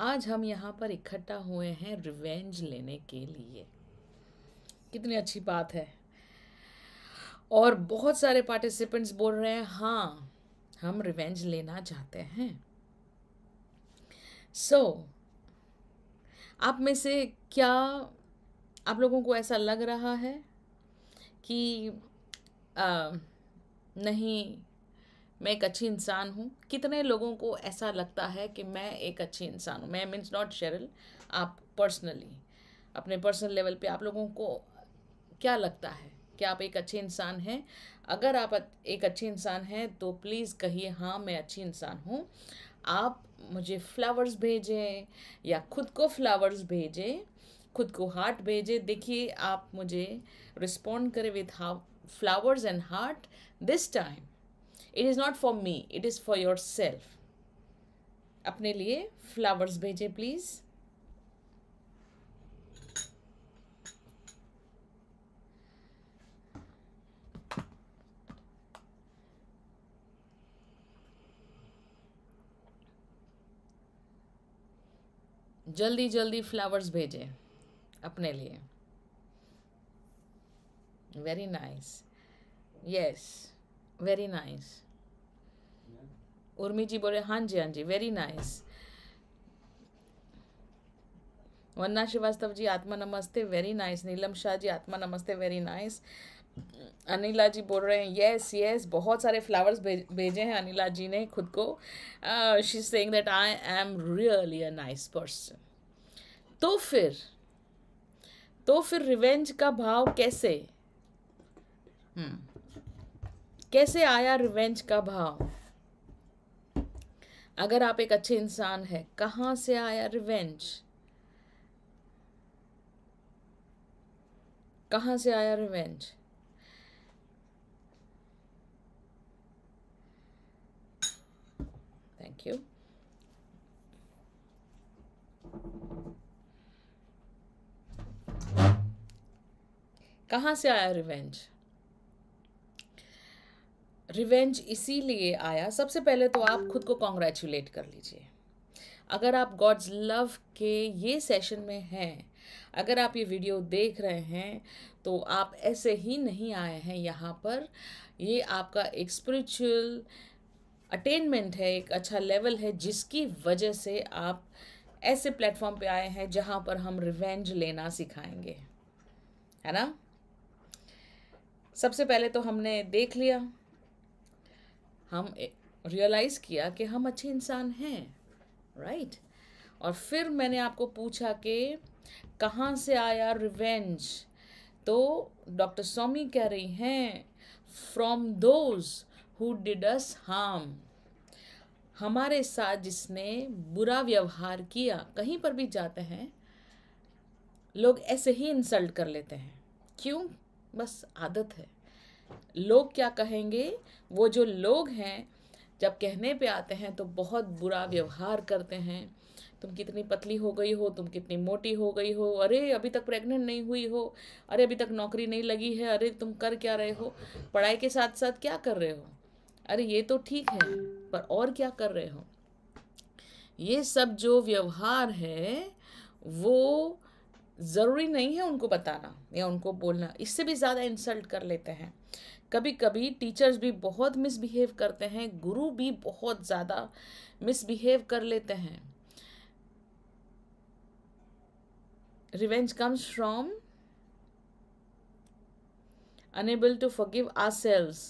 आज हम यहाँ पर इकट्ठा हुए हैं रिवेंज लेने के लिए कितनी अच्छी बात है और बहुत सारे पार्टिसिपेंट्स बोल रहे हैं हाँ हम रिवेंज लेना चाहते हैं सो so, आप में से क्या आप लोगों को ऐसा लग रहा है कि आ, नहीं मैं एक अच्छी इंसान हूँ कितने लोगों को ऐसा लगता है कि मैं एक अच्छी इंसान हूँ मैं मीन्स नॉट शेरल आप पर्सनली अपने पर्सनल लेवल पे आप लोगों को क्या लगता है कि आप एक अच्छे इंसान हैं अगर आप एक अच्छे इंसान हैं तो प्लीज़ कहिए हाँ मैं अच्छी इंसान हूँ आप मुझे फ्लावर्स भेजें या खुद को फ्लावर्स भेजें खुद को हार्ट भेजें देखिए आप मुझे रिस्पॉन्ड करें with have flowers and heart this time it is not for me it is for yourself अपने लिए फ्लावर्स भेजें प्लीज़ जल्दी जल्दी फ्लावर्स भेजें अपने लिए very nice yes very nice Urmi ji बोले हाँ जी हाँ जी वेरी नाइस वन्ना श्रीवास्तव जी आत्मा नमस्ते वेरी नाइस नीलम शाह जी आत्मा नमस्ते वेरी नाइस अनिला जी बोल रहे हैं येस येस बहुत सारे फ्लावर्स भेजे हैं अनिला जी ने खुद को she saying that I am really a nice person तो फिर तो फिर रिवेंज का भाव कैसे हम्म hmm. कैसे आया रिवेंज का भाव अगर आप एक अच्छे इंसान है कहां से आया रिवेंज कहां से आया रिवेंज थैंक यू कहां से आया रिवेंज रिवेंज इसीलिए आया सबसे पहले तो आप खुद को कॉन्ग्रेचुलेट कर लीजिए अगर आप गॉड्स लव के ये सेशन में हैं अगर आप ये वीडियो देख रहे हैं तो आप ऐसे ही नहीं आए हैं यहाँ पर ये आपका एक स्पिरिचुअल अटेनमेंट है एक अच्छा लेवल है जिसकी वजह से आप ऐसे प्लेटफॉर्म पे आए हैं जहाँ पर हम रिवेंज लेना सिखाएंगे है ना सबसे पहले तो हमने देख लिया हम रियलाइज़ किया कि हम अच्छे इंसान हैं राइट और फिर मैंने आपको पूछा कि कहाँ से आया रिवेंज तो डॉक्टर स्वामी कह रही हैं from those who did us harm हमारे साथ जिसने बुरा व्यवहार किया कहीं पर भी जाते हैं लोग ऐसे ही इंसल्ट कर लेते हैं क्यों बस आदत है लोग क्या कहेंगे वो जो लोग हैं जब कहने पे आते हैं तो बहुत बुरा व्यवहार करते हैं तुम कितनी पतली हो गई हो तुम कितनी मोटी हो गई हो अरे अभी तक प्रेग्नेंट नहीं हुई हो अरे अभी तक नौकरी नहीं लगी है अरे तुम कर क्या रहे हो पढ़ाई के साथ साथ क्या कर रहे हो अरे ये तो ठीक है पर और क्या कर रहे हो ये सब जो व्यवहार है वो ज़रूरी नहीं है उनको बताना या उनको बोलना इससे भी ज़्यादा इंसल्ट कर लेते हैं कभी कभी टीचर्स भी बहुत मिसबिहेव करते हैं गुरु भी बहुत ज़्यादा मिसबिहेव कर लेते हैं revenge comes from unable to forgive ourselves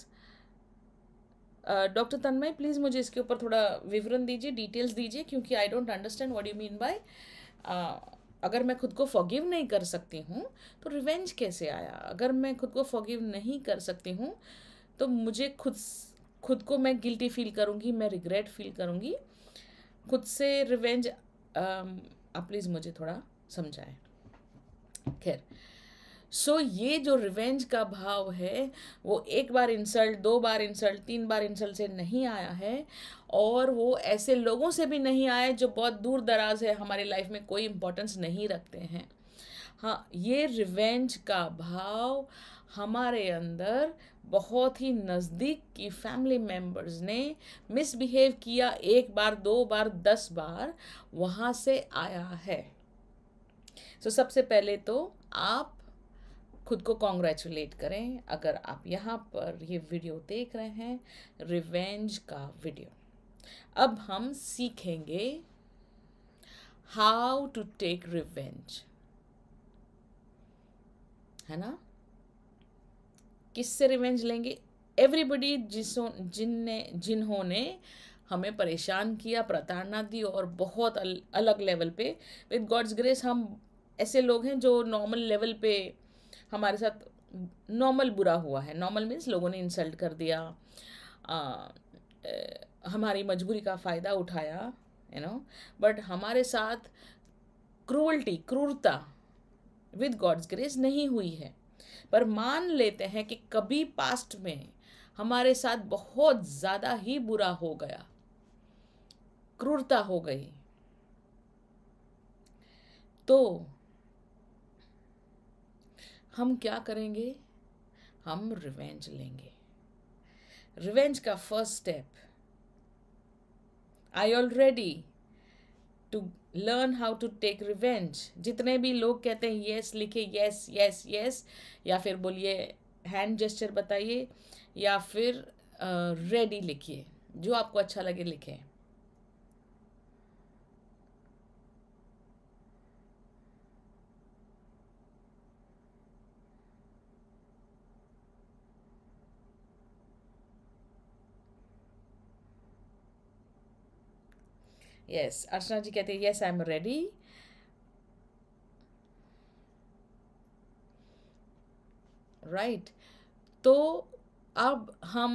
doctor Tanmay please मुझे इसके ऊपर थोड़ा विवरण दीजिए डिटेल्स दीजिए क्योंकि I don't understand what you mean by अगर मैं खुद को फॉगिव नहीं कर सकती हूँ तो रिवेंज कैसे आया अगर मैं खुद को फॉगिव नहीं कर सकती हूँ तो मुझे खुद खुद को मैं गिल्टी फील करूँगी मैं रिग्रेट फील करूँगी खुद से रिवेंज आप प्लीज़ मुझे थोड़ा समझाएं खैर सो so, ये जो रिवेंज का भाव है वो एक बार इंसल्ट दो बार इंसल्ट तीन बार इंसल्ट से नहीं आया है और वो ऐसे लोगों से भी नहीं आया जो बहुत दूर दराज है हमारे लाइफ में कोई इम्पोर्टेंस नहीं रखते हैं हाँ ये रिवेंज का भाव हमारे अंदर बहुत ही नज़दीक की फैमिली मेम्बर्स ने मिसबिहेव किया एक बार दो बार दस बार वहाँ से आया है सो so, सबसे पहले तो आप खुद को कॉन्ग्रेचुलेट करें अगर आप यहाँ पर ये वीडियो देख रहे हैं रिवेंज का वीडियो अब हम सीखेंगे हाउ टू टेक रिवेंज है ना किससे रिवेंज लेंगे एवरीबडी जिसों जिनने जिन्होंने हमें परेशान किया प्रताड़ना दी और बहुत अल, अलग लेवल पे विद गॉड्स ग्रेस हम ऐसे लोग हैं जो नॉर्मल लेवल पे हमारे साथ नॉर्मल बुरा हुआ है नॉर्मल मीन्स लोगों ने इंसल्ट कर दिया आ, ए, हमारी मजबूरी का फ़ायदा उठाया यू नो बट हमारे साथ क्रूअल्टी क्रूरता विद गॉड्स ग्रेस नहीं हुई है पर मान लेते हैं कि कभी पास्ट में हमारे साथ बहुत ज़्यादा ही बुरा हो गया क्रूरता हो गई तो हम क्या करेंगे हम रिवेंज लेंगे रिवेंज का first step I already to learn how to take revenge जितने भी लोग कहते हैं येस लिखे येस येस येस या फिर बोलिए हैंड जेस्चर बताइए या फिर रेडी uh, लिखिए जो आपको अच्छा लगे लिखें यस अर्चना जी कहते हैं yes I am ready right तो अब हम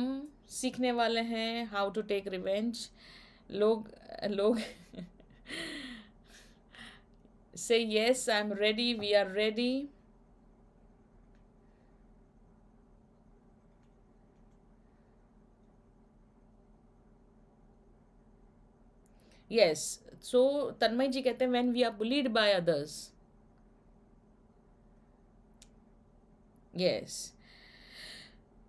सीखने वाले हैं हाउ टू टेक रिवेंज लोग लोग से yes I am ready we are ready yes so Tanmay ji कहते हैं when we are bullied by others yes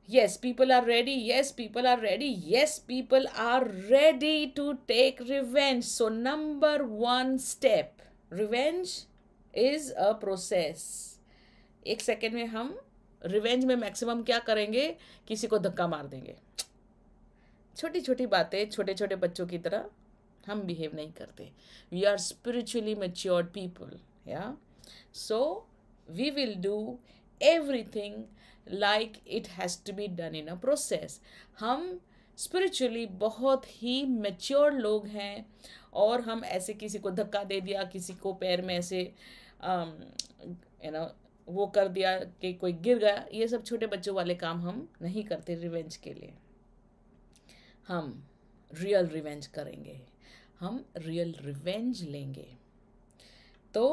yes people are ready yes people are ready yes people are ready to take revenge so number one step revenge is a process एक second में हम revenge में maximum क्या करेंगे किसी को धक्का मार देंगे छोटी छोटी बातें छोटे छोटे बच्चों की तरह हम बिहेव नहीं करते we are spiritually matured people या so we will do everything like it has to be done in a process हम स्पिरिचुअली बहुत ही मेच्योर लोग हैं और हम ऐसे किसी को धक्का दे दिया किसी को पैर में ऐसे यू um, नो वो कर दिया कि कोई गिर गया ये सब छोटे बच्चों वाले काम हम नहीं करते रिवेंज के लिए हम रियल रिवेंज करेंगे हम रियल रिवेंज लेंगे तो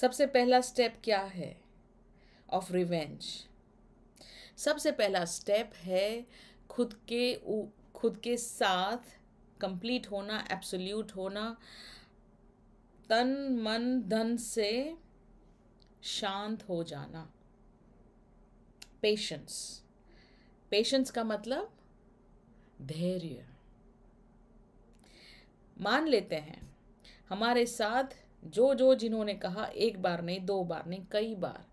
सबसे पहला स्टेप क्या है ऑफ रिवेंज सबसे पहला स्टेप है खुद के खुद के साथ कंप्लीट होना एब्सोल्यूट होना तन मन धन से शांत हो जाना पेशेंस पेशेंस का मतलब धैर्य मान लेते हैं हमारे साथ जो जो जिन्होंने कहा एक बार नहीं दो बार नहीं कई बार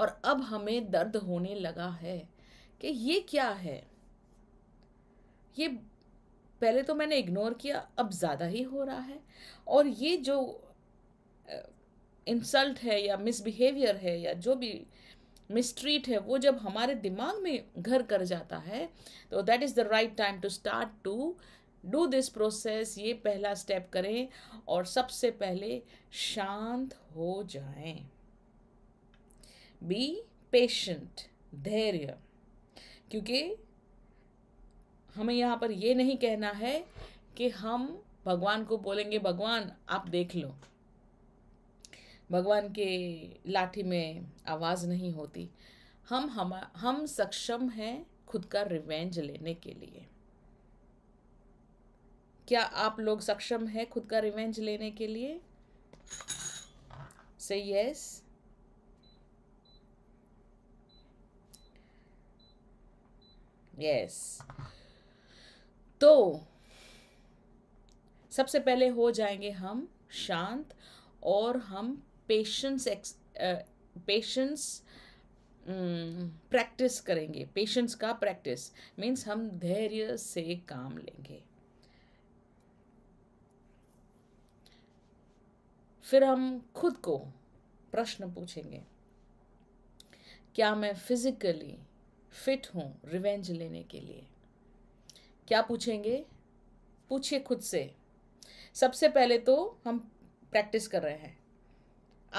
और अब हमें दर्द होने लगा है कि ये क्या है ये पहले तो मैंने इग्नोर किया अब ज़्यादा ही हो रहा है और ये जो इंसल्ट है या मिसबिहेवियर है या जो भी मिस्ट्रीट है वो जब हमारे दिमाग में घर कर जाता है तो that is the right time to start to do this process ये पहला स्टेप करें और सबसे पहले शांत हो जाएं बी पेशेंट धैर्य क्योंकि हमें यहाँ पर ये नहीं कहना है कि हम भगवान को बोलेंगे भगवान आप देख लो भगवान के लाठी में आवाज़ नहीं होती हम हम हम सक्षम हैं खुद का रिवेंज लेने के लिए क्या आप लोग सक्षम हैं खुद का रिवेंज लेने के लिए से यस यस तो सबसे पहले हो जाएंगे हम शांत और हम पेशेंस पेशेंस प्रैक्टिस करेंगे पेशेंस का प्रैक्टिस मीन्स हम धैर्य से काम लेंगे फिर हम खुद को प्रश्न पूछेंगे क्या मैं फिजिकली फिट हूँ रिवेंज लेने के लिए क्या पूछेंगे पूछिए खुद से सबसे पहले तो हम प्रैक्टिस कर रहे हैं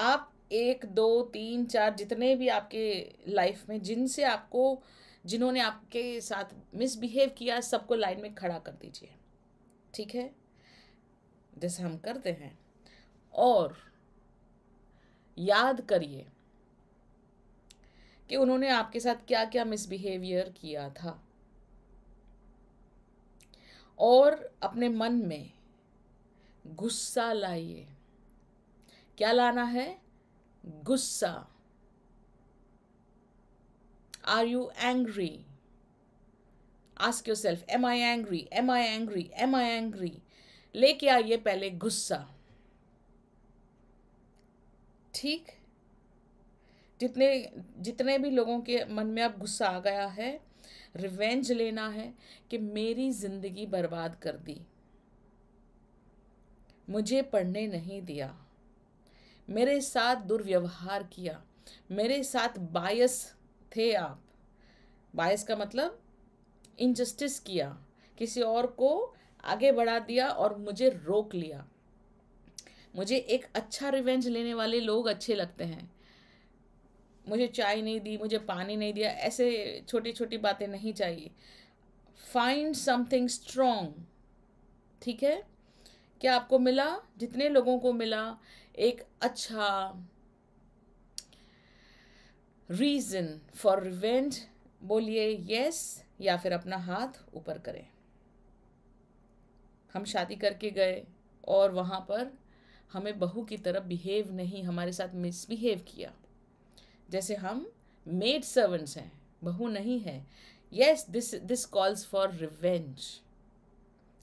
आप एक दो तीन चार जितने भी आपके लाइफ में जिनसे आपको जिन्होंने आपके साथ मिसबिहेव किया सबको लाइन में खड़ा कर दीजिए ठीक है जैसे हम करते हैं और याद करिए कि उन्होंने आपके साथ क्या क्या मिसबिहेवियर किया था और अपने मन में गुस्सा लाइए क्या लाना है गुस्सा are you angry ask yourself am I angry am I angry am I angry लेके आइए पहले गुस्सा ठीक जितने जितने भी लोगों के मन में अब गुस्सा आ गया है रिवेंज लेना है कि मेरी ज़िंदगी बर्बाद कर दी मुझे पढ़ने नहीं दिया मेरे साथ दुर्व्यवहार किया मेरे साथ बायस थे आप बायस का मतलब इनजस्टिस किया किसी और को आगे बढ़ा दिया और मुझे रोक लिया मुझे एक अच्छा रिवेंज लेने वाले लोग अच्छे लगते हैं मुझे चाय नहीं दी मुझे पानी नहीं दिया ऐसे छोटी छोटी बातें नहीं चाहिए फाइंड समथिंग स्ट्रोंग ठीक है क्या आपको मिला जितने लोगों को मिला एक अच्छा रीज़न फॉर रिवेंज बोलिए यस या फिर अपना हाथ ऊपर करें हम शादी करके गए और वहाँ पर हमें बहू की तरफ बिहेव नहीं हमारे साथ मिसबिहेव किया जैसे हम मेड सर्वेंट्स हैं बहू नहीं है yes this this calls for revenge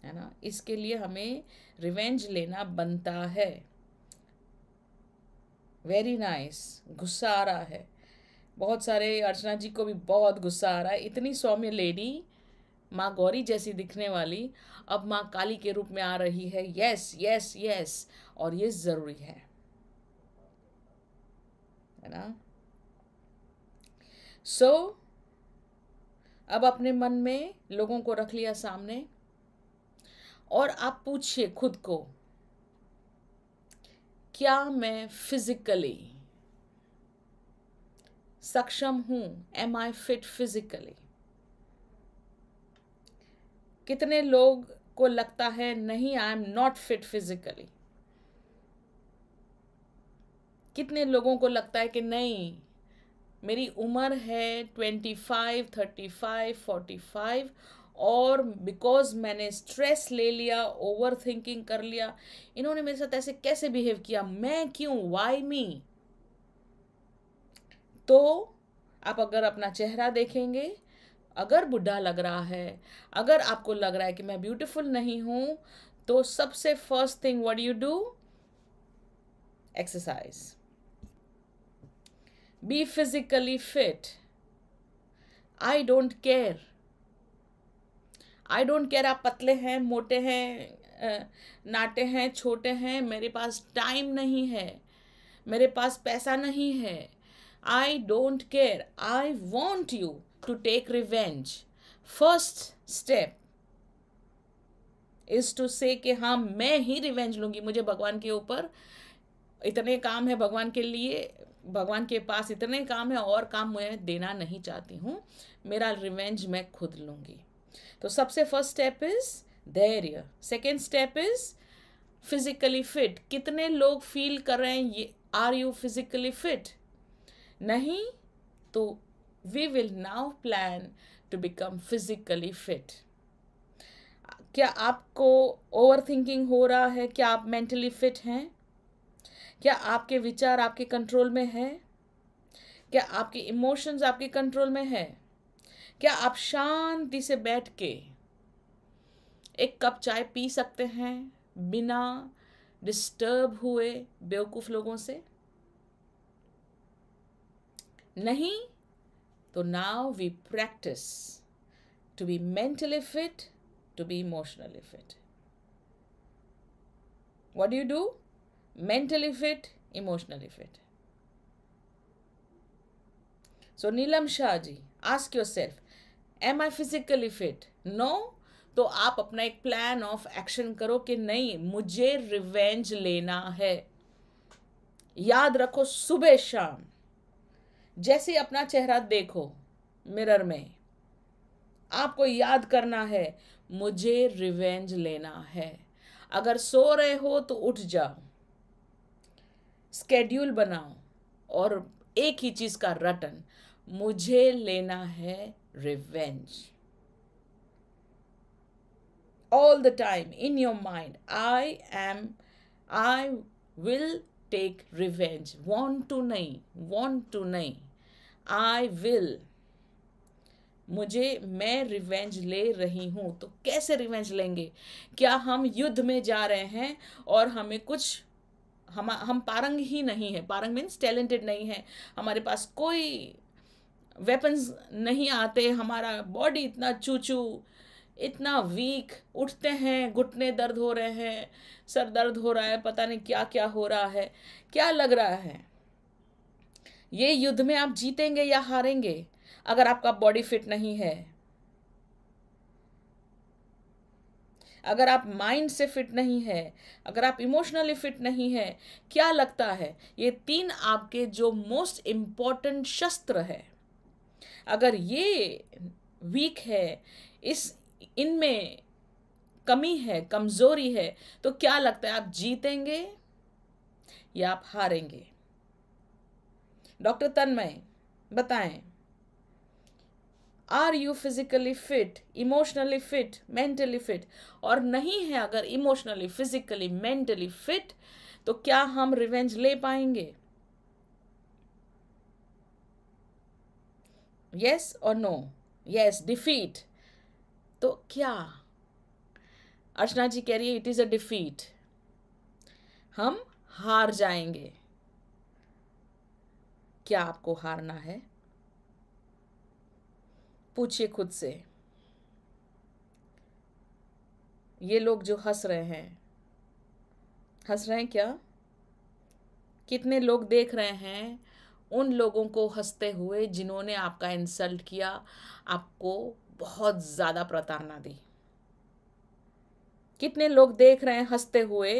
है ना इसके लिए हमें रिवेंज लेना बनता है वेरी नाइस गुस्सा आ रहा है बहुत सारे अर्चना जी को भी बहुत गुस्सा आ रहा है इतनी सौम्य लेडी माँ गौरी जैसी दिखने वाली अब माँ काली के रूप में आ रही है यस यस यस और ये ज़रूरी है है ना सो so, अब अपने मन में लोगों को रख लिया सामने और आप पूछिए खुद को क्या मैं फिजिकली सक्षम हूं एम आई फिट फिजिकली कितने लोग को लगता है नहीं I am not fit physically कितने लोगों को लगता है कि नहीं मेरी उम्र है twenty five thirty five forty five और बिकॉज मैंने स्ट्रेस ले लिया ओवर थिंकिंग कर लिया इन्होंने मेरे साथ ऐसे कैसे बिहेव किया मैं क्यों वाई मी तो आप अगर अपना चेहरा देखेंगे अगर बुढ़ा लग रहा है अगर आपको लग रहा है कि मैं ब्यूटीफुल नहीं हूं तो सबसे first thing what you do exercise be physically fit I don't care I don't care आप पतले हैं मोटे हैं नाटे हैं छोटे हैं मेरे पास टाइम नहीं है मेरे पास पैसा नहीं है I don't care I want you to take revenge first step is to say कि हाँ मैं ही रिवेंज लूँगी मुझे भगवान के ऊपर इतने काम है भगवान के लिए भगवान के पास इतने काम है और काम मैं देना नहीं चाहती हूँ मेरा रिवेंज मैं खुद लूँगी तो सबसे फर्स्ट स्टेप इज धैर्य second step is physically fit कितने लोग फील कर रहे हैं ये आर यू फिजिकली फिट नहीं तो we will now plan to become physically fit क्या आपको ओवर थिंकिंग हो रहा है क्या आप मेंटली फिट हैं क्या आपके विचार आपके कंट्रोल में है क्या आपके इमोशंस आपके कंट्रोल में है क्या आप शांति से बैठ के एक कप चाय पी सकते हैं बिना डिस्टर्ब हुए बेवकूफ़ लोगों से नहीं तो now we practice to be mentally fit to be emotionally fit what do do mentally fit emotionally fit so Neelam Shah ji ask yourself am I physically fit no तो आप अपना एक प्लान ऑफ एक्शन करो कि नहीं मुझे रिवेंज लेना है याद रखो सुबह शाम जैसे अपना चेहरा देखो मिरर में आपको याद करना है मुझे रिवेंज लेना है अगर सो रहे हो तो उठ जाओ स्केड्यूल बनाओ और एक ही चीज़ का रटन मुझे लेना है revenge. All the time in your mind, I am, I will take revenge. Want to nahi, want to nahi. I will. मुझे मैं रिवेंज ले रही हूँ तो कैसे रिवेंज लेंगे क्या हम युद्ध में जा रहे हैं और हमें कुछ हम हम पारंग ही नहीं है पारंग मीन्स टैलेंटेड नहीं है हमारे पास कोई वेपन्स नहीं आते हमारा बॉडी इतना चूचू इतना वीक उठते हैं घुटने दर्द हो रहे हैं सर दर्द हो रहा है पता नहीं क्या क्या हो रहा है क्या लग रहा है ये युद्ध में आप जीतेंगे या हारेंगे अगर आपका बॉडी फिट नहीं है अगर आप माइंड से फिट नहीं है अगर आप इमोशनली फिट नहीं है क्या लगता है ये तीन आपके जो मोस्ट इम्पॉर्टेंट शस्त्र है अगर ये वीक है इस इनमें कमी है कमज़ोरी है तो क्या लगता है आप जीतेंगे या आप हारेंगे डॉक्टर तन्मय बताएं are you physically fit emotionally fit mentally fit और नहीं है अगर इमोशनली फिजिकली मेंटली फिट तो क्या हम रिवेंज ले पाएंगे यस और नो यस डिफीट तो क्या अर्चना जी कह रही है इट इज़ अ डिफीट हम हार जाएंगे क्या आपको हारना है पूछिए खुद से ये लोग जो हंस रहे हैं हंस रहे हैं क्या कितने लोग देख रहे हैं उन लोगों को हंसते हुए जिन्होंने आपका इंसल्ट किया आपको बहुत ज़्यादा प्रताड़ना दी कितने लोग देख रहे हैं हंसते हुए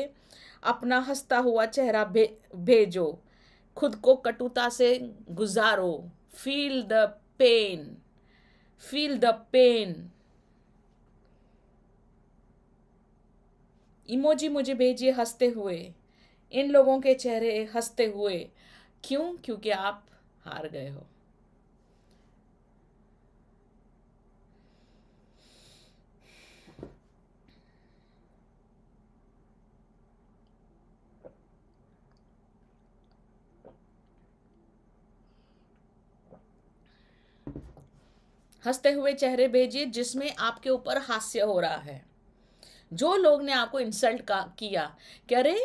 अपना हंसता हुआ चेहरा भे भेजो खुद को कटुता से गुजारो feel the pain feel the pain emoji मुझे भेजिए हंसते हुए इन लोगों के चेहरे हंसते हुए क्यों क्योंकि आप हार गए हो हंसते हुए चेहरे भेजिए जिसमें आपके ऊपर हास्य हो रहा है जो लोग ने आपको इंसल्ट का किया कि अरे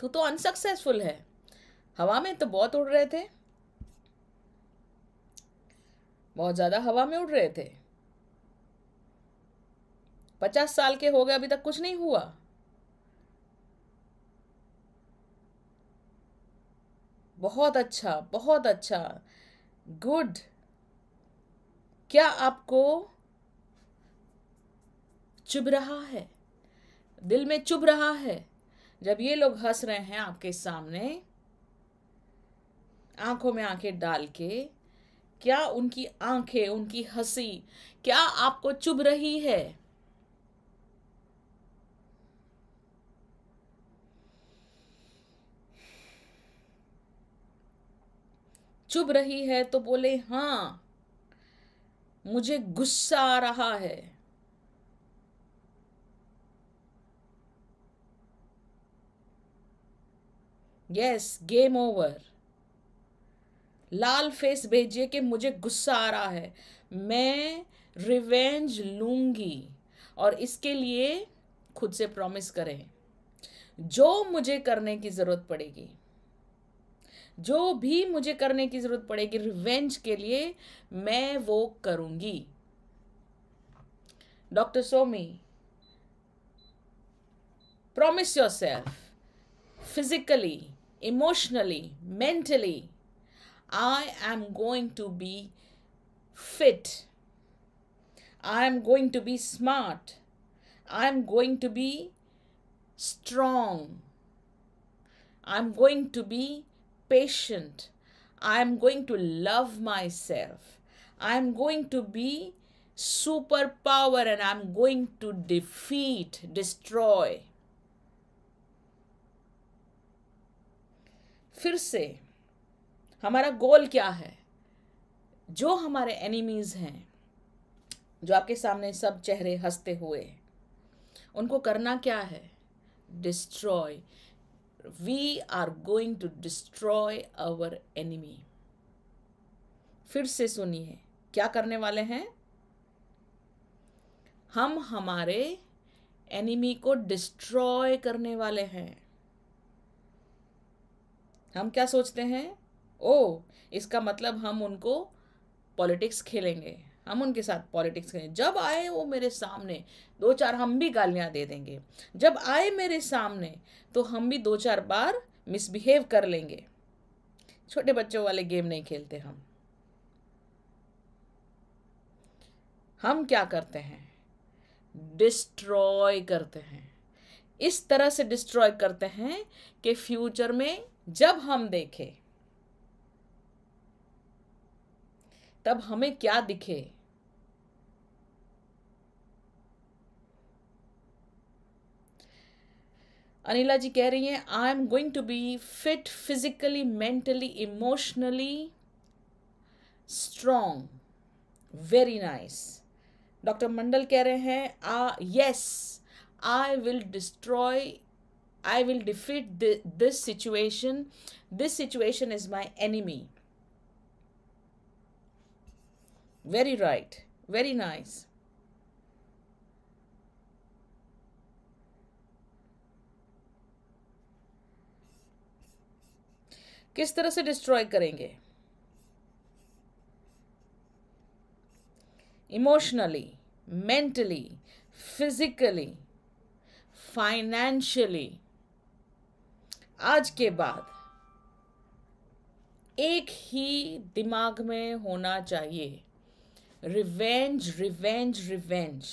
तू तो अनसक्सेसफुल है हवा में तो बहुत उड़ रहे थे बहुत ज़्यादा हवा में उड़ रहे थे पचास साल के हो गए अभी तक कुछ नहीं हुआ बहुत अच्छा बहुत अच्छा गुड क्या आपको चुभ रहा है दिल में चुभ रहा है जब ये लोग हंस रहे हैं आपके सामने आंखों में आंखें डाल के क्या उनकी आंखें उनकी हंसी क्या आपको चुभ रही है चुभ रही है तो बोले हां मुझे गुस्सा आ रहा है यस गेम ओवर लाल फेस भेजिए कि मुझे गुस्सा आ रहा है मैं रिवेंज लूंगी और इसके लिए खुद से प्रॉमिस करें जो मुझे करने की ज़रूरत पड़ेगी जो भी मुझे करने की ज़रूरत पड़ेगी रिवेंज के लिए मैं वो करूँगी doctor Somi promise yourself physically emotionally mentally I am going to be fit. I am going to be smart. I am going to be strong. I'm going to be patient. I'm going to love myself. I'm going to be superpower and I'm going to defeat, destroy. फिर से हमारा गोल क्या है जो हमारे enemies हैं जो आपके सामने सब चेहरे हंसते हुए उनको करना क्या है destroy we are going to destroy our enemy फिर से सुनिए क्या करने वाले हैं हम हमारे एनिमी को डिस्ट्रॉय करने वाले हैं हम क्या सोचते हैं ओ इसका मतलब हम उनको पॉलिटिक्स खेलेंगे हम उनके साथ पॉलिटिक्स करें जब आए वो मेरे सामने दो चार हम भी गालियाँ दे देंगे जब आए मेरे सामने तो हम भी दो चार बार मिसबिहेव कर लेंगे छोटे बच्चों वाले गेम नहीं खेलते हम हम क्या करते हैं डिस्ट्रॉय करते हैं इस तरह से डिस्ट्रॉय करते हैं कि फ्यूचर में जब हम देखें तब हमें क्या दिखे अनिला जी कह रही हैं I am going to be fit physically mentally emotionally strong very nice doctor Mandal कह रहे हैं ah yes I will destroy I will defeat this situation this situation is my enemy Very right. Very nice. किस तरह से destroy करेंगे emotionally mentally physically financially आज के बाद एक ही दिमाग में होना चाहिए रिवेंज रिवेंज रिवेंज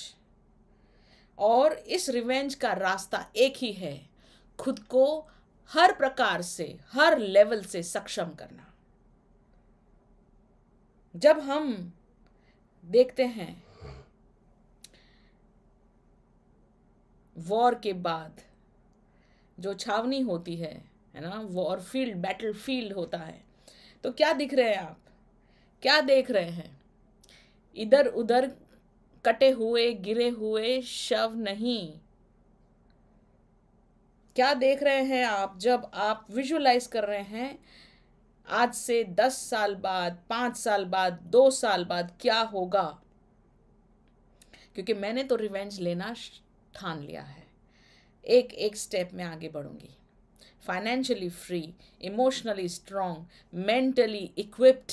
और इस रिवेंज का रास्ता एक ही है खुद को हर प्रकार से हर लेवल से सक्षम करना जब हम देखते हैं वॉर के बाद जो छावनी होती है है ना वॉर फील्ड बैटल फील्ड होता है तो क्या दिख रहे हैं आप क्या देख रहे हैं इधर उधर कटे हुए गिरे हुए शव नहीं क्या देख रहे हैं आप जब आप विजुलाइज कर रहे हैं आज से दस साल बाद पांच साल बाद दो साल बाद क्या होगा क्योंकि मैंने तो रिवेंज लेना ठान लिया है एक एक स्टेप में आगे बढ़ूंगी financially free emotionally strong mentally equipped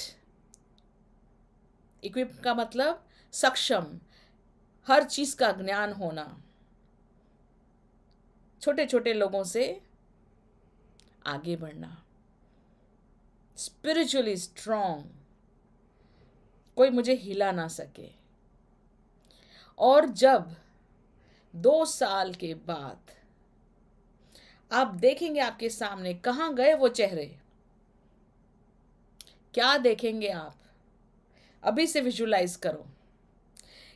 equip का मतलब सक्षम हर चीज़ का ज्ञान होना छोटे छोटे लोगों से आगे बढ़ना स्पिरिचुअली स्ट्रांग कोई मुझे हिला ना सके और जब दो साल के बाद आप देखेंगे आपके सामने कहाँ गए वो चेहरे क्या देखेंगे आप अभी से विजुलाइज करो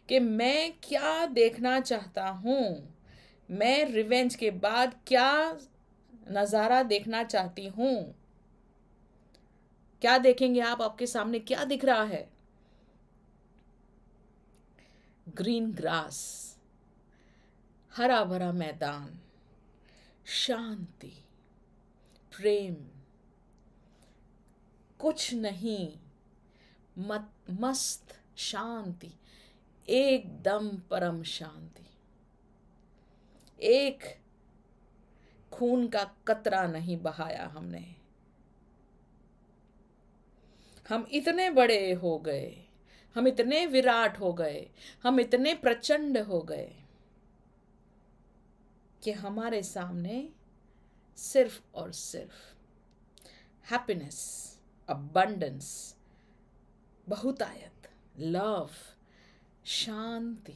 कि मैं क्या देखना चाहता हूँ मैं रिवेंज के बाद क्या नज़ारा देखना चाहती हूँ क्या देखेंगे आप आपके सामने क्या दिख रहा है ग्रीन ग्रास हरा भरा मैदान शांति प्रेम कुछ नहीं मत मस्त शांति एकदम परम शांति एक खून का कतरा नहीं बहाया हमने हम इतने बड़े हो गए हम इतने विराट हो गए हम इतने प्रचंड हो गए कि हमारे सामने सिर्फ और सिर्फ हैप्पीनेस अबंडेंस बहुतायत लव शांति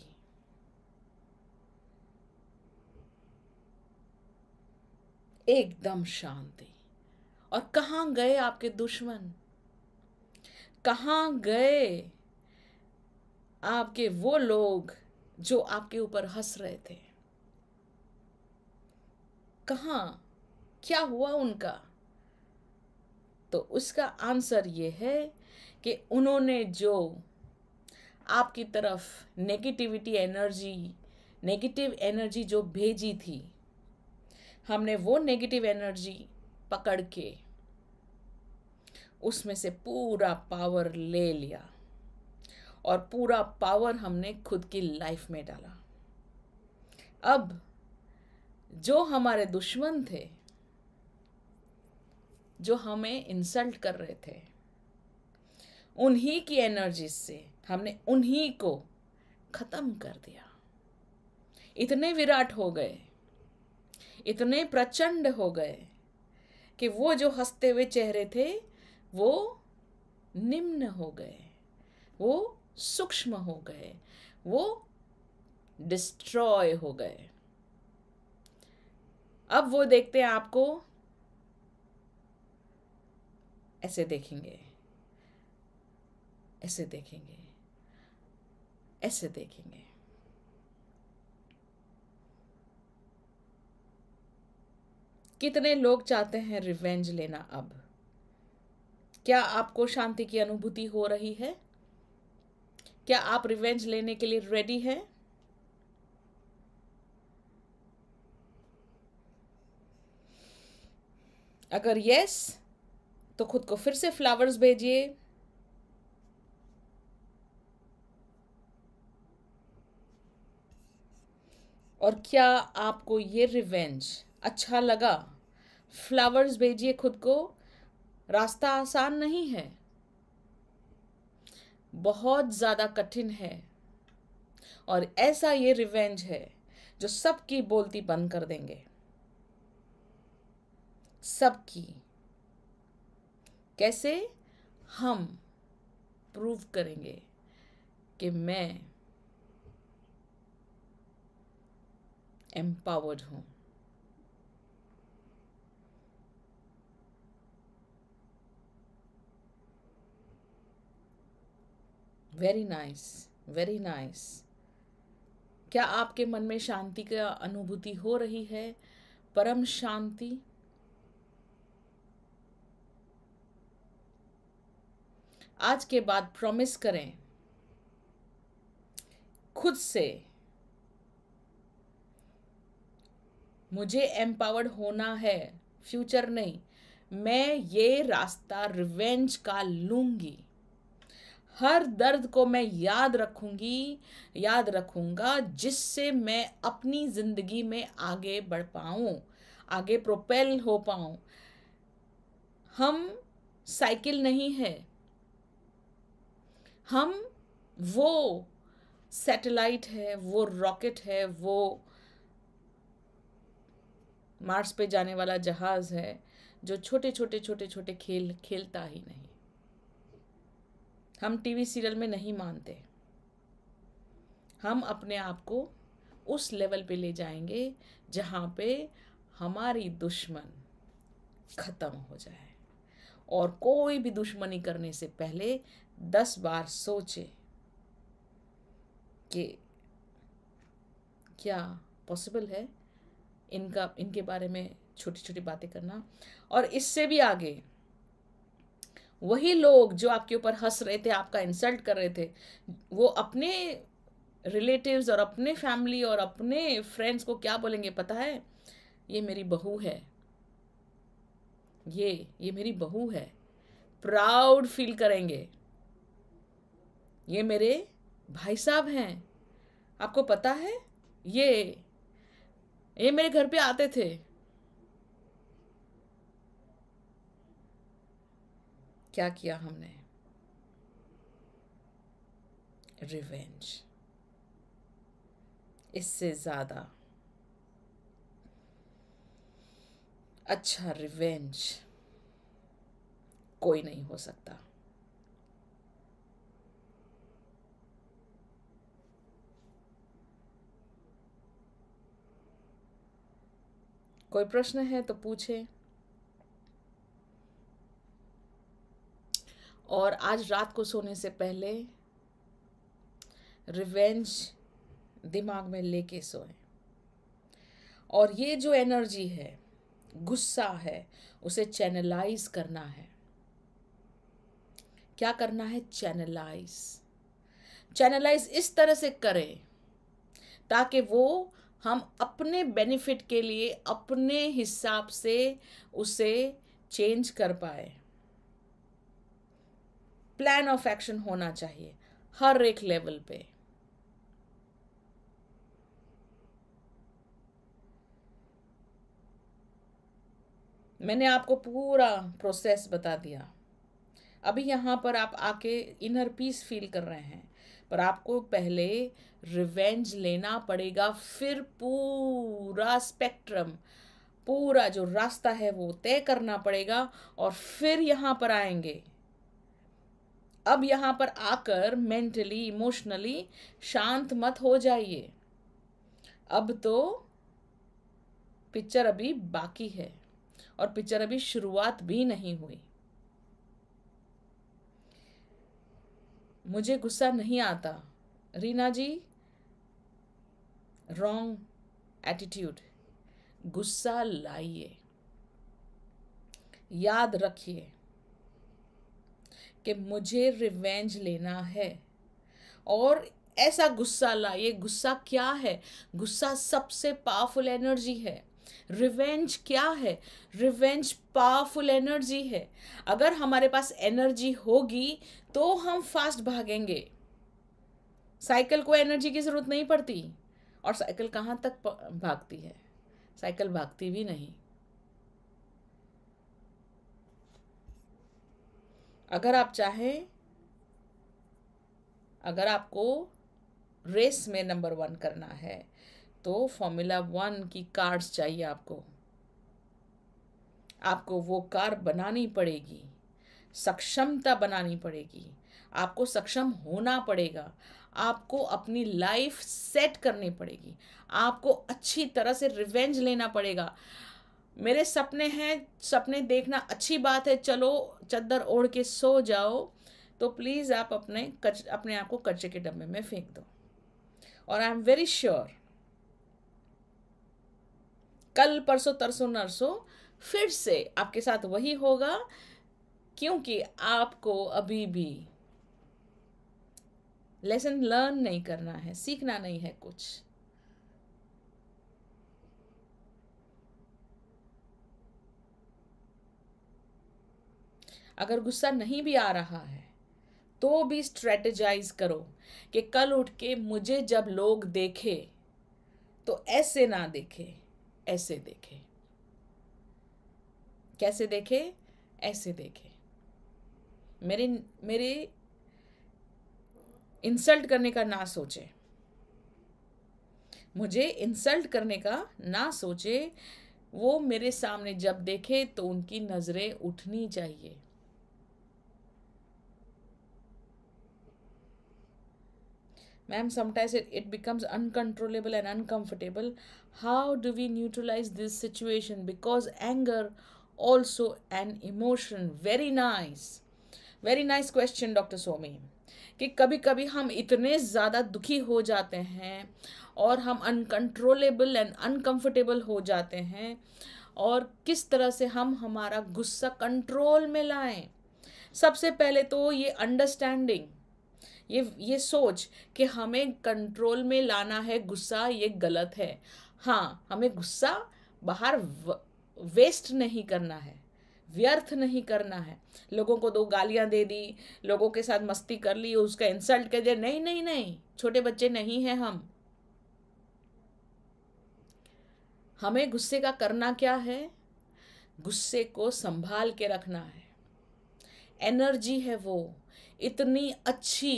एकदम शांति और कहाँ गए आपके दुश्मन कहाँ गए आपके वो लोग जो आपके ऊपर हंस रहे थे कहाँ क्या हुआ उनका तो उसका आंसर ये है कि उन्होंने जो आपकी तरफ नेगेटिविटी एनर्जी नेगेटिव एनर्जी जो भेजी थी हमने वो नेगेटिव एनर्जी पकड़ के उसमें से पूरा पावर ले लिया और पूरा पावर हमने खुद की लाइफ में डाला अब जो हमारे दुश्मन थे जो हमें इंसल्ट कर रहे थे उन्हीं की एनर्जी से हमने उन्हीं को ख़त्म कर दिया इतने विराट हो गए इतने प्रचंड हो गए कि वो जो हंसते हुए चेहरे थे वो निम्न हो गए वो सूक्ष्म हो गए वो डिस्ट्रॉय हो गए अब वो देखते हैं आपको ऐसे देखेंगे ऐसे देखेंगे ऐसे देखेंगे कितने लोग चाहते हैं रिवेंज लेना अब क्या आपको शांति की अनुभूति हो रही है क्या आप रिवेंज लेने के लिए रेडी हैं अगर यस तो खुद को फिर से फ्लावर्स भेजिए और क्या आपको ये रिवेंज अच्छा लगा फ्लावर्स भेजिए खुद को रास्ता आसान नहीं है बहुत ज़्यादा कठिन है और ऐसा ये रिवेंज है जो सबकी बोलती बंद कर देंगे सबकी कैसे हम प्रूव करेंगे कि मैं एम्पावर्ड हों वेरी नाइस वेरी नाइस क्या आपके मन में शांति का अनुभूति हो रही है परम शांति आज के बाद प्रॉमिस करें खुद से मुझे एम्पावर्ड होना है फ्यूचर नहीं मैं ये रास्ता रिवेंज का लूँगी हर दर्द को मैं याद रखूँगी याद रखूँगा जिससे मैं अपनी ज़िंदगी में आगे बढ़ पाऊँ आगे प्रोपेल हो पाऊँ हम साइकिल नहीं है हम वो सैटेलाइट है वो रॉकेट है वो मार्स पे जाने वाला जहाज़ है जो छोटे छोटे छोटे छोटे खेल खेलता ही नहीं हम टीवी सीरियल में नहीं मानते हम अपने आप को उस लेवल पे ले जाएंगे जहाँ पे हमारी दुश्मन ख़त्म हो जाए और कोई भी दुश्मनी करने से पहले दस बार सोचे कि क्या पॉसिबल है इनका इनके बारे में छोटी छोटी बातें करना और इससे भी आगे वही लोग जो आपके ऊपर हंस रहे थे आपका इंसल्ट कर रहे थे वो अपने रिलेटिव्स और अपने फैमिली और अपने फ्रेंड्स को क्या बोलेंगे पता है ये मेरी बहू है ये ये मेरी बहू है प्राउड फील करेंगे ये मेरे भाई साहब हैं आपको पता है ये ये मेरे घर पे आते थे क्या किया हमने रिवेंज इससे ज़्यादा अच्छा रिवेंज कोई नहीं हो सकता कोई प्रश्न है तो पूछें और आज रात को सोने से पहले रिवेंज दिमाग में लेके सोएं और ये जो एनर्जी है गुस्सा है उसे चैनलाइज करना है क्या करना है चैनलाइज चैनलाइज इस तरह से करें ताकि वो हम अपने बेनिफिट के लिए अपने हिसाब से उसे चेंज कर पाए प्लान ऑफ एक्शन होना चाहिए हर एक लेवल पे मैंने आपको पूरा प्रोसेस बता दिया अभी यहाँ पर आप आके इनर पीस फील कर रहे हैं पर आपको पहले रिवेंज लेना पड़ेगा फिर पूरा स्पेक्ट्रम पूरा जो रास्ता है वो तय करना पड़ेगा और फिर यहां पर आएंगे अब यहां पर आकर मेंटली इमोशनली शांत मत हो जाइए अब तो पिक्चर अभी बाकी है और पिक्चर अभी शुरुआत भी नहीं हुई मुझे गुस्सा नहीं आता रीना जी रॉन्ग एटीट्यूड गुस्सा लाइए याद रखिए कि मुझे रिवेंज लेना है और ऐसा गुस्सा लाइए गुस्सा क्या है गुस्सा सबसे पावरफुल एनर्जी है रिवेंज क्या है रिवेंज पावरफुल एनर्जी है अगर हमारे पास एनर्जी होगी तो हम फास्ट भागेंगे साइकिल को एनर्जी की ज़रूरत नहीं पड़ती और साइकिल कहाँ तक भागती है साइकिल भागती भी नहीं अगर आप चाहें अगर आपको रेस में नंबर वन करना है तो फॉर्मूला वन की कार्ड्स चाहिए आपको आपको वो कार बनानी पड़ेगी सक्षमता बनानी पड़ेगी आपको सक्षम होना पड़ेगा आपको अपनी लाइफ सेट करनी पड़ेगी आपको अच्छी तरह से रिवेंज लेना पड़ेगा मेरे सपने हैं सपने देखना अच्छी बात है चलो चद्दर ओढ़ के सो जाओ तो प्लीज़ आप अपने कच अपने आप को कचरे के डब्बे में फेंक दो और आई एम वेरी श्योर कल परसों तरसों नरसों फिर से आपके साथ वही होगा क्योंकि आपको अभी भी लेसन लर्न नहीं करना है सीखना नहीं है कुछ अगर गुस्सा नहीं भी आ रहा है तो भी स्ट्रेटेजाइज करो कि कल उठ के मुझे जब लोग देखे तो ऐसे ना देखे ऐसे देखे कैसे देखे ऐसे देखे मेरे मेरे इंसल्ट करने का ना सोचे मुझे इंसल्ट करने का ना सोचे वो मेरे सामने जब देखे तो उनकी नजरें उठनी चाहिए ma'am sometimes it it becomes uncontrollable and uncomfortable how do we neutralise this situation because anger also an emotion very nice very nice question doctor Somi कि कभी कभी हम इतने ज़्यादा दुखी हो जाते हैं और हम अनकंट्रोलेबल एंड अनकंफर्टेबल हो जाते हैं और किस तरह से हम हमारा गुस्सा कंट्रोल में लाएं सबसे पहले तो ये अंडरस्टैंडिंग ये ये सोच कि हमें कंट्रोल में लाना है गुस्सा ये गलत है हाँ हमें गुस्सा बाहर वेस्ट नहीं करना है व्यर्थ नहीं करना है लोगों को दो गालियां दे दी लोगों के साथ मस्ती कर ली उसका इंसल्ट कर दिया नहीं नहीं नहीं छोटे बच्चे नहीं हैं हम हमें गुस्से का करना क्या है गुस्से को संभाल के रखना है एनर्जी है वो इतनी अच्छी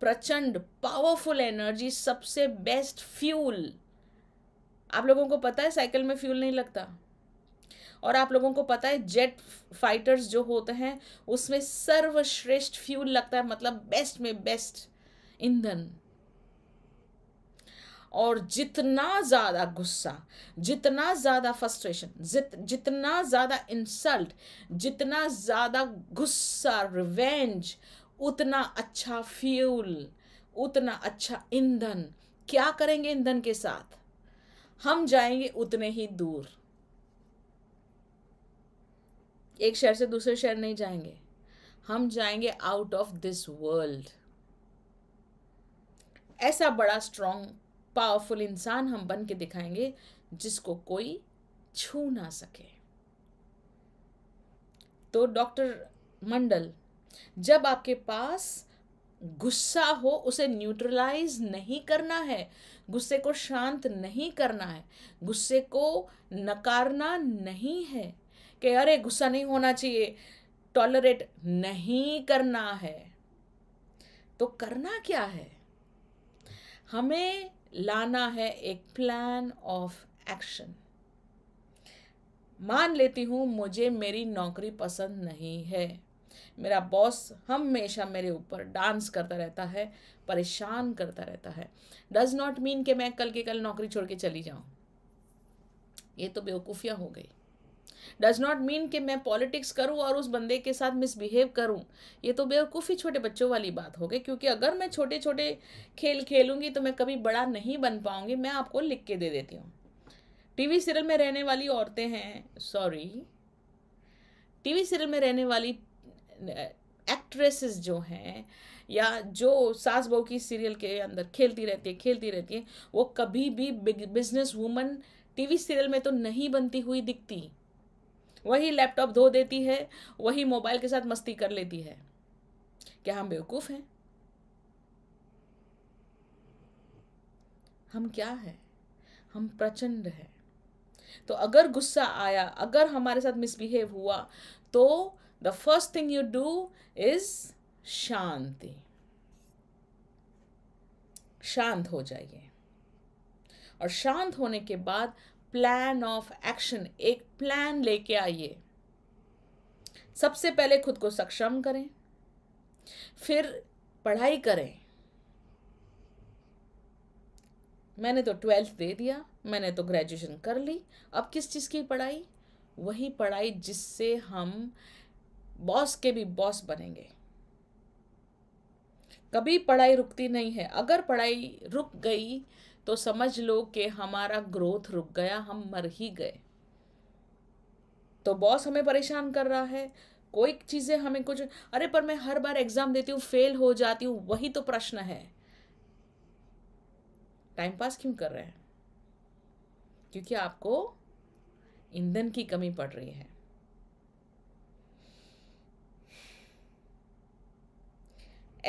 प्रचंड पावरफुल एनर्जी सबसे बेस्ट फ्यूल आप लोगों को पता है साइकिल में फ्यूल नहीं लगता और आप लोगों को पता है जेट फाइटर्स जो होते हैं उसमें सर्वश्रेष्ठ फ्यूल लगता है मतलब बेस्ट में बेस्ट ईंधन और जितना ज़्यादा गुस्सा जितना ज़्यादा फ्रस्ट्रेशन जित जितना ज़्यादा इंसल्ट जितना ज़्यादा गुस्सा रिवेंज उतना अच्छा फ्यूल उतना अच्छा ईंधन क्या करेंगे ईंधन के साथ हम जाएंगे उतने ही दूर एक शहर से दूसरे शहर नहीं जाएंगे हम जाएंगे आउट ऑफ दिस वर्ल्ड ऐसा बड़ा स्ट्रांग पावरफुल इंसान हम बन के दिखाएंगे जिसको कोई छू ना सके तो डॉक्टर मंडल जब आपके पास गुस्सा हो उसे न्यूट्रलाइज नहीं करना है गुस्से को शांत नहीं करना है गुस्से को नकारना नहीं है कि अरे गुस्सा नहीं होना चाहिए टॉलरेट नहीं करना है तो करना क्या है हमें लाना है एक प्लान ऑफ एक्शन मान लेती हूँ मुझे मेरी नौकरी पसंद नहीं है मेरा बॉस हमेशा मेरे ऊपर डांस करता रहता है परेशान करता रहता है डज नॉट मीन कि मैं कल के कल नौकरी छोड़ के चली जाऊँ ये तो बेवकूफिया हो गई डज नॉट मीन कि मैं पॉलिटिक्स करूं और उस बंदे के साथ मिसबिहेव करूं ये तो बेवकूफ़ी छोटे बच्चों वाली बात हो गई क्योंकि अगर मैं छोटे छोटे खेल खेलूंगी तो मैं कभी बड़ा नहीं बन पाऊंगी मैं आपको लिख के दे देती हूँ टीवी सीरियल में रहने वाली औरतें हैं सॉरी टीवी सीरियल में रहने वाली एक्ट्रेसेस जो हैं या जो सास बहू की सीरियल के अंदर खेलती रहती है खेलती रहती है वो कभी भी बिजनेस वूमन टीवी सीरियल में तो नहीं बनती हुई दिखती वही लैपटॉप धो देती है वही मोबाइल के साथ मस्ती कर लेती है क्या हम बेवकूफ़ हैं हम क्या हैं हम प्रचंड हैं तो अगर गुस्सा आया अगर हमारे साथ मिसबिहेव हुआ तो the first thing you do is शांति शांत हो जाइए और शांत होने के बाद प्लान ऑफ एक्शन एक प्लान लेके आइए सबसे पहले खुद को सक्षम करें फिर पढ़ाई करें मैंने तो ट्वेल्थ दे दिया मैंने तो ग्रेजुएशन कर ली अब किस चीज़ की पढ़ाई वही पढ़ाई जिससे हम बॉस के भी बॉस बनेंगे कभी पढ़ाई रुकती नहीं है अगर पढ़ाई रुक गई तो समझ लो कि हमारा ग्रोथ रुक गया हम मर ही गए तो बॉस हमें परेशान कर रहा है कोई चीज़ें हमें कुछ अरे पर मैं हर बार एग्ज़ाम देती हूँ फेल हो जाती हूँ वही तो प्रश्न है टाइम पास क्यों कर रहे हैं क्योंकि आपको ईंधन की कमी पड़ रही है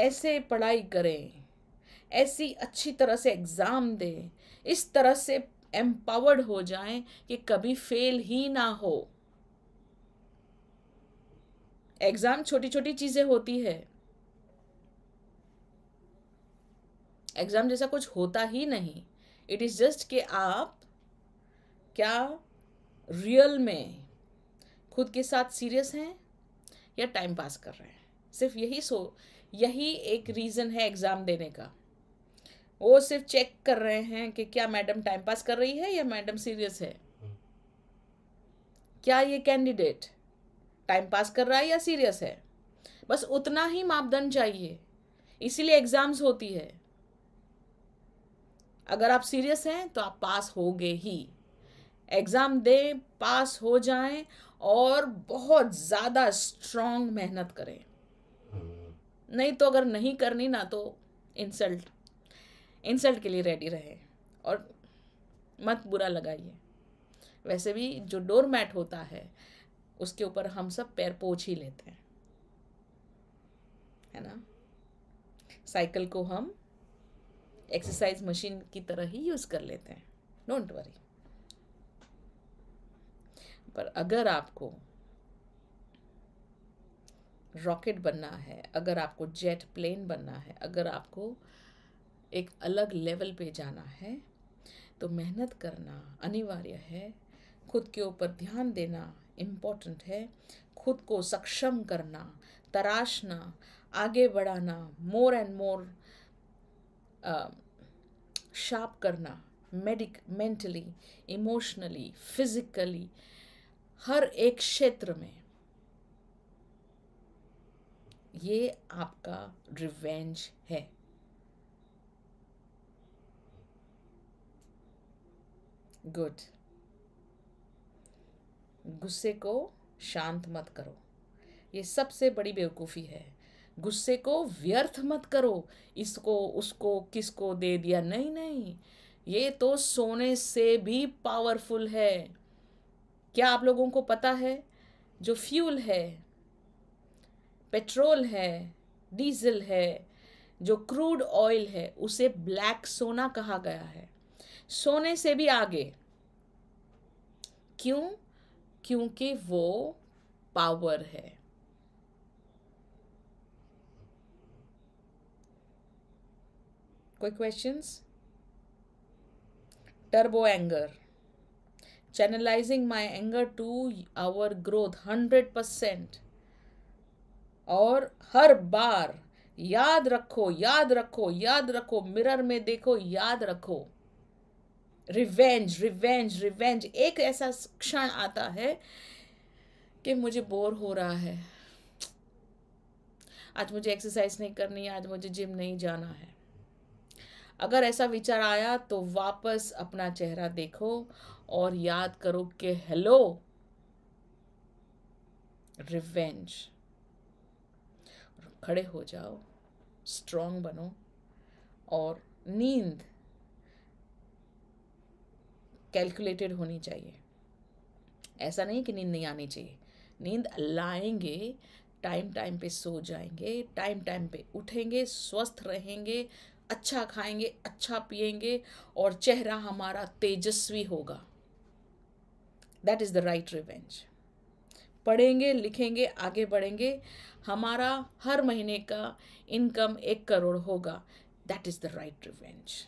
ऐसे पढ़ाई करें ऐसी अच्छी तरह से एग्ज़ाम दें इस तरह से एम्पावर्ड हो जाएं कि कभी फेल ही ना हो एग्ज़ाम छोटी छोटी चीज़ें होती है एग्ज़ाम जैसा कुछ होता ही नहीं इट इज़ जस्ट कि आप क्या रियल में खुद के साथ सीरियस हैं या टाइम पास कर रहे हैं सिर्फ यही सो यही एक रीज़न है एग्ज़ाम देने का वो सिर्फ चेक कर रहे हैं कि क्या मैडम टाइम पास कर रही है या मैडम सीरियस है क्या ये कैंडिडेट टाइम पास कर रहा है या सीरियस है बस उतना ही मापदंड चाहिए इसीलिए एग्ज़ाम्स होती है अगर आप सीरियस हैं तो आप पास हो गए ही एग्ज़ाम दें पास हो जाएं और बहुत ज़्यादा स्ट्रांग मेहनत करें हम्म। नहीं तो अगर नहीं करनी ना तो इंसल्ट इंसल्ट के लिए रेडी रहे और मत बुरा लगाइए वैसे भी जो डोर मैट होता है उसके ऊपर हम सब पैर पोछ ही लेते हैं है ना साइकिल को हम एक्सरसाइज मशीन की तरह ही यूज़ कर लेते हैं डोंट वरी पर अगर आपको रॉकेट बनना है अगर आपको जेट प्लेन बनना है अगर आपको एक अलग लेवल पे जाना है तो मेहनत करना अनिवार्य है खुद के ऊपर ध्यान देना इम्पोर्टेंट है खुद को सक्षम करना तराशना आगे बढ़ाना मोर एंड मोर शार्प करना मेडिक मेंटली इमोशनली फिजिकली हर एक क्षेत्र में ये आपका रिवेंज है गुड गुस्से को शांत मत करो ये सबसे बड़ी बेवकूफ़ी है गुस्से को व्यर्थ मत करो इसको उसको किसको दे दिया नहीं नहीं ये तो सोने से भी पावरफुल है क्या आप लोगों को पता है जो फ्यूल है पेट्रोल है डीजल है जो क्रूड ऑयल है उसे ब्लैक सोना कहा गया है सोने से भी आगे क्यों क्योंकि वो पावर है कोई questions turbo anger channelising my anger to our growth hundred percent और हर बार याद रखो याद रखो याद रखो मिरर में देखो याद रखो रिवेंज रिवेंज रिवेंज एक ऐसा क्षण आता है कि मुझे बोर हो रहा है आज मुझे एक्सरसाइज नहीं करनी आज मुझे जिम नहीं जाना है अगर ऐसा विचार आया तो वापस अपना चेहरा देखो और याद करो कि हेलो रिवेंज खड़े हो जाओ स्ट्रांग बनो और नींद कैलकुलेटेड होनी चाहिए ऐसा नहीं कि नींद नहीं आनी चाहिए नींद लाएंगे टाइम टाइम पे सो जाएंगे टाइम टाइम पे उठेंगे स्वस्थ रहेंगे अच्छा खाएंगे अच्छा पिएंगे और चेहरा हमारा तेजस्वी होगा that is the right revenge पढ़ेंगे लिखेंगे आगे बढ़ेंगे हमारा हर महीने का इनकम एक करोड़ होगा that is the right revenge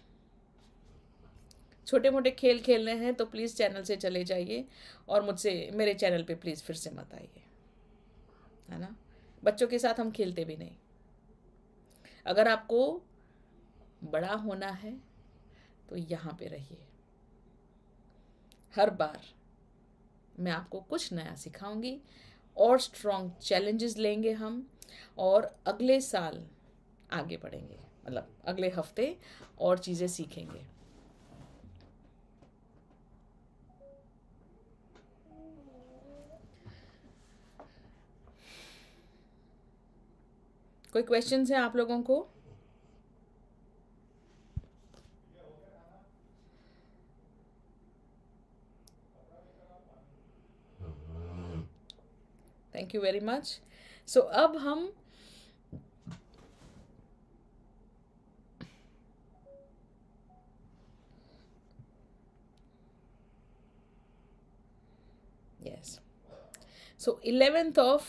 छोटे मोटे खेल खेलने हैं तो प्लीज़ चैनल से चले जाइए और मुझसे मेरे चैनल पे प्लीज़ फिर से मत आइए है ना बच्चों के साथ हम खेलते भी नहीं अगर आपको बड़ा होना है तो यहाँ पे रहिए हर बार मैं आपको कुछ नया सिखाऊंगी और स्ट्रॉन्ग चैलेंजेस लेंगे हम और अगले साल आगे बढ़ेंगे मतलब अगले हफ्ते और चीज़ें सीखेंगे कोई क्वेश्चन है आप लोगों को thank you very much so अब हम यस सो इलेवेंथ ऑफ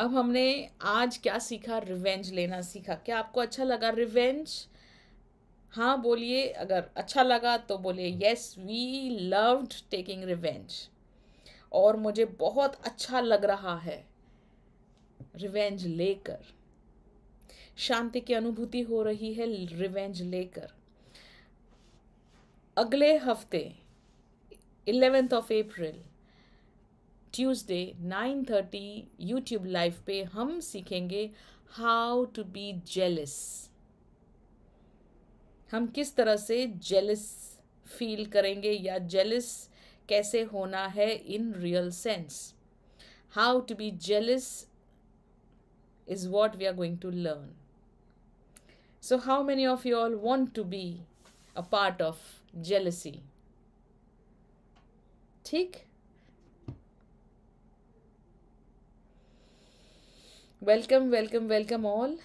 अब हमने आज क्या सीखा रिवेंज लेना सीखा क्या आपको अच्छा लगा रिवेंज हाँ बोलिए अगर अच्छा लगा तो बोलिए yes we loved taking revenge और मुझे बहुत अच्छा लग रहा है रिवेंज लेकर शांति की अनुभूति हो रही है रिवेंज लेकर अगले हफ्ते eleventh of April Tuesday 9:30 YouTube live पे हम सीखेंगे हाउ टू बी जेलिस हम किस तरह से जेलस फील करेंगे या जेलिस कैसे होना है in real sense how to be jealous is what we are going to learn so how many of you all want to be a part of jealousy ठीक वेलकम वेलकम वेलकम ऑल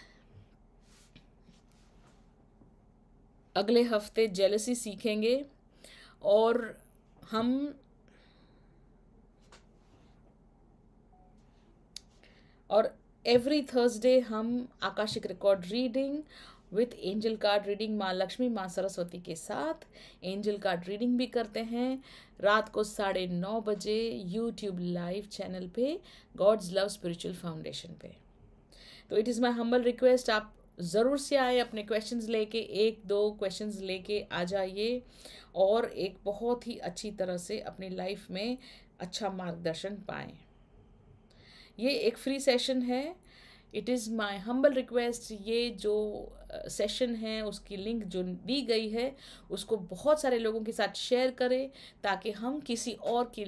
अगले हफ्ते jealousy सीखेंगे और हम और every Thursday हम Akashic record reading with angel card reading माँ लक्ष्मी माँ सरस्वती के साथ एंजल कार्ड रीडिंग भी करते हैं रात को साढ़े नौ बजे यूट्यूब लाइव चैनल पे गॉड्स लव स्पिरिचुअल फाउंडेशन पे तो it is my humble request आप ज़रूर से आए अपने क्वेश्चंस लेके एक दो क्वेश्चंस लेके आ जाइए और एक बहुत ही अच्छी तरह से अपनी लाइफ में अच्छा मार्गदर्शन पाएँ ये एक फ्री सेशन है it is my humble request ये जो सेशन है उसकी लिंक जो दी गई है उसको बहुत सारे लोगों के साथ शेयर करें ताकि हम किसी और की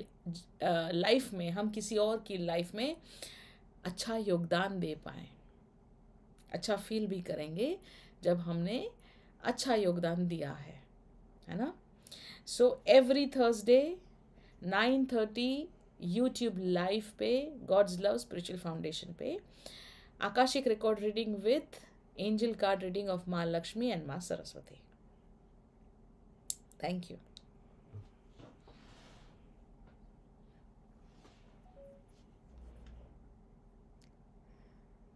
लाइफ में हम किसी और की लाइफ में अच्छा योगदान दे पाएँ अच्छा फील भी करेंगे जब हमने अच्छा योगदान दिया है है ना so every Thursday nine thirty YouTube live पे गॉड्स लव स्पिरिचुअल फाउंडेशन पे Akashic record reading with angel card reading of माँ लक्ष्मी एंड माँ सरस्वती थैंक यू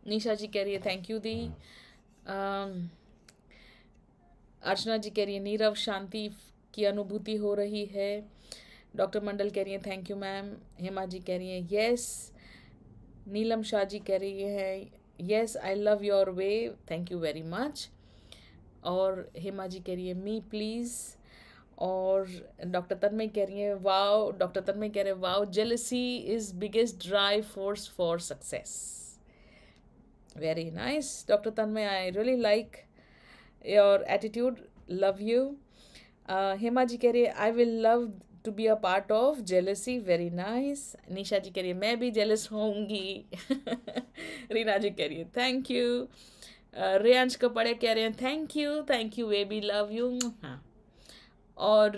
निशा जी कह रही है थैंक यू दी अर्चना जी कह रही है नीरव शांति की अनुभूति हो रही है डॉक्टर मंडल कह रही है thank you ma'am Hema ji कह रही हैं यस नीलम शाह जी कह रही हैं yes I love your way thank you very much और हेमा जी कह रही है मी प्लीज़ और डॉक्टर तन्मय कह रही है वाओ डॉक्टर तन्मय कह रहे हैं wow jealousy is biggest drive force for success Very nice. Dr. Tanmay, I really like your attitude. Love you. Uh, Hema ji कह रही है I will love to be a part of very very nice Nisha ji कह रही है मैं भी jealous होंगी रीना जी कह रही है थैंक यू रेयांश कपड़े कह रहे हैं thank you thank you way be love you हाँ और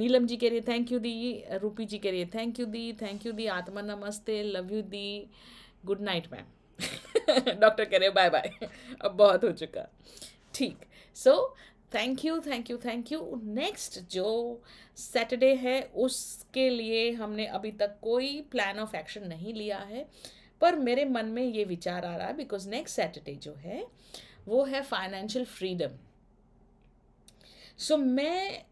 नीलम जी कह रही है थैंक यू दी रूपी जी कह रही है थैंक यू दी थैंक यू दी आत्मा नमस्ते लव यू दी गुड नाइट मैम डॉक्टर कह रहे बाय बाय अब बहुत हो चुका ठीक so thank you thank you thank you next जो सैटरडे है उसके लिए हमने अभी तक कोई प्लान ऑफ एक्शन नहीं लिया है पर मेरे मन में ये विचार आ रहा है बिकॉज नेक्स्ट सैटरडे जो है वो है फाइनेंशियल फ्रीडम सो मैं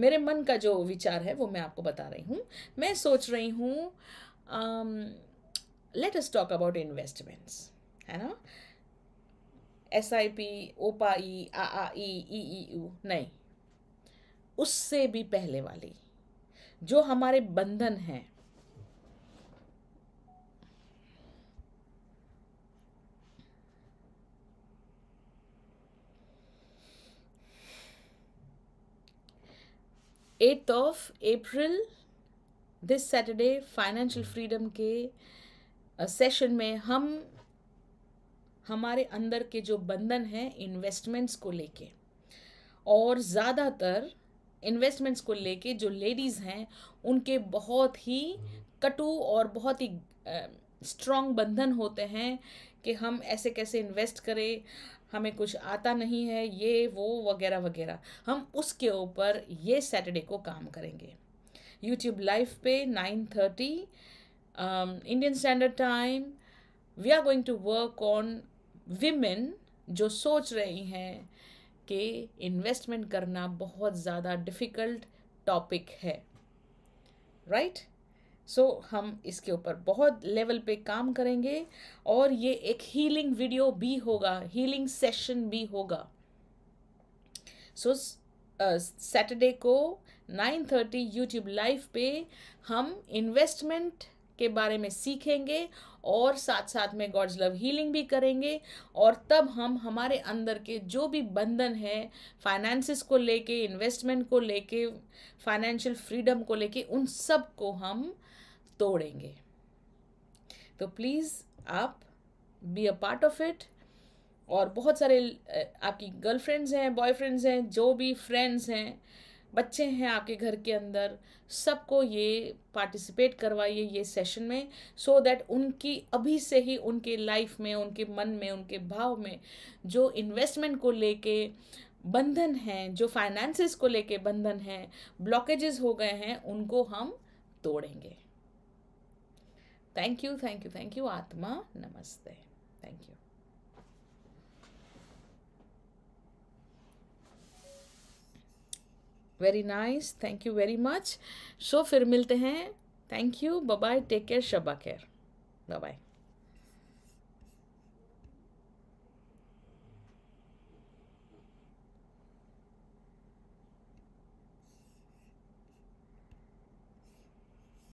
मेरे मन का जो विचार है वो मैं आपको बता रही हूँ मैं सोच रही हूँ um, let us talk about investments है ना एस आई पी ओपा ई आ आ ई ई ई यू नहीं उससे भी पहले वाली जो हमारे बंधन हैं eight of April this Saturday financial freedom के सेशन में हम हमारे अंदर के जो बंधन हैं इन्वेस्टमेंट्स को लेके और ज़्यादातर इन्वेस्टमेंट्स को लेके जो लेडीज़ हैं उनके बहुत ही कटु और बहुत ही स्ट्रॉन्ग बंधन होते हैं कि हम ऐसे कैसे इन्वेस्ट करें हमें कुछ आता नहीं है ये वो वगैरह वगैरह हम उसके ऊपर ये सैटरडे को काम करेंगे यूट्यूब लाइव पे nine thirty um, Indian Standard Time we are going to work on women जो सोच रही हैं कि इन्वेस्टमेंट करना बहुत ज़्यादा डिफ़िकल्ट टॉपिक है राइट right? सो so, हम इसके ऊपर बहुत लेवल पे काम करेंगे और ये एक हीलिंग वीडियो भी होगा हीलिंग सेशन भी होगा सो सैटरडे uh, को 9:30 यूट्यूब लाइव पे हम इन्वेस्टमेंट के बारे में सीखेंगे और साथ साथ में गॉड्स लव हीलिंग भी करेंगे और तब हम हमारे अंदर के जो भी बंधन है फाइनेंसिस को लेके इन्वेस्टमेंट को लेके फाइनेंशियल फ्रीडम को लेके उन सब को हम तोड़ेंगे तो प्लीज़ आप be a part of it और बहुत सारे आपकी गर्लफ्रेंड्स हैं बॉयफ्रेंड्स हैं जो भी फ्रेंड्स हैं बच्चे हैं आपके घर के अंदर सबको ये पार्टिसिपेट करवाइए ये सेशन में सो so दैट उनकी अभी से ही उनके लाइफ में उनके मन में उनके भाव में जो इन्वेस्टमेंट को लेके बंधन हैं जो फाइनेंसेस को लेके बंधन हैं ब्लॉकेजेस हो गए हैं उनको हम तोड़ेंगे thank you thank you thank you आत्मा नमस्ते thank you very nice thank you very much so फिर मिलते हैं thank you bye take care Shaba care bye